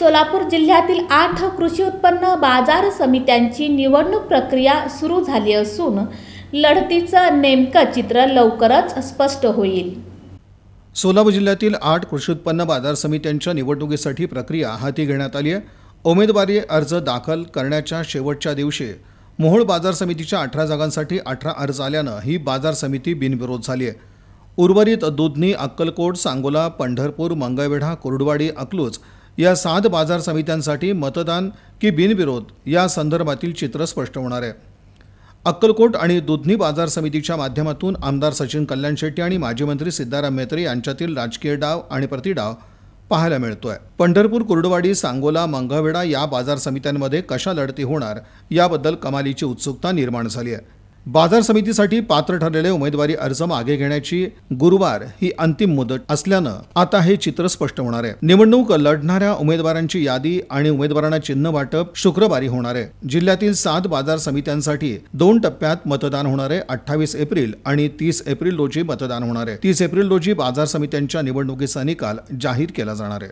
सोलापूर जिल्ह्यातील आठ कृषी उत्पन्न बाजार समित्यांची निवडणूक प्रक्रिया सुरू झाली असून लढतीचं नेमकं चित्र लवकरच स्पष्ट होईल सोलापूर जिल्ह्यातील आठ कृषी उत्पन्न बाजार समित्यांच्या निवडणुकीसाठी प्रक्रिया हाती घेण्यात आली आहे उमेदवारी अर्ज दाखल करण्याच्या शेवटच्या दिवशी मोहोळ बाजार समितीच्या अठरा जागांसाठी अठरा अर्ज आल्यानं ही बाजार समिती बिनविरोध झाली आहे उर्वरित दुधनी अक्कलकोट सांगोला पंढरपूर मंगळवेढा कुर्डवाडी अकलूज या सात बाजार समित्यांसाठी मतदान की बिनविरोध या संदर्भातील चित्र स्पष्ट होणार आहे अक्कलकोट आणि दुधनी बाजार समितीच्या माध्यमातून आमदार सचिन कल्याण शेट्टी आणि माजी मंत्री सिद्धाराम मेत्रे यांच्यातील राजकीय डाव आणि प्रतिडाव पाहायला मिळतोय पंढरपूर कुर्डवाडी सांगोला मंगळवेढा या बाजार समित्यांमध्ये कशा लढती होणार याबद्दल कमालीची उत्सुकता निर्माण झाली आहे बाजार समितीसाठी पात्र ठरलेले उमेदवारी अर्ज मागे घेण्याची गुरुवार ही अंतिम मुदत असल्यानं आता हे चित्र स्पष्ट होणार आहे निवडणूक लढणाऱ्या उमेदवारांची यादी आणि उमेदवारांना चिन्ह वाटप शुक्रवारी होणार आहे जिल्ह्यातील सात बाजार समित्यांसाठी दोन टप्प्यात मतदान होणार आहे अठ्ठावीस एप्रिल आणि तीस एप्रिल रोजी मतदान होणार आहे तीस एप्रिल रोजी बाजार समित्यांच्या निवडणुकीचा निकाल जाहीर केला जाणार आहे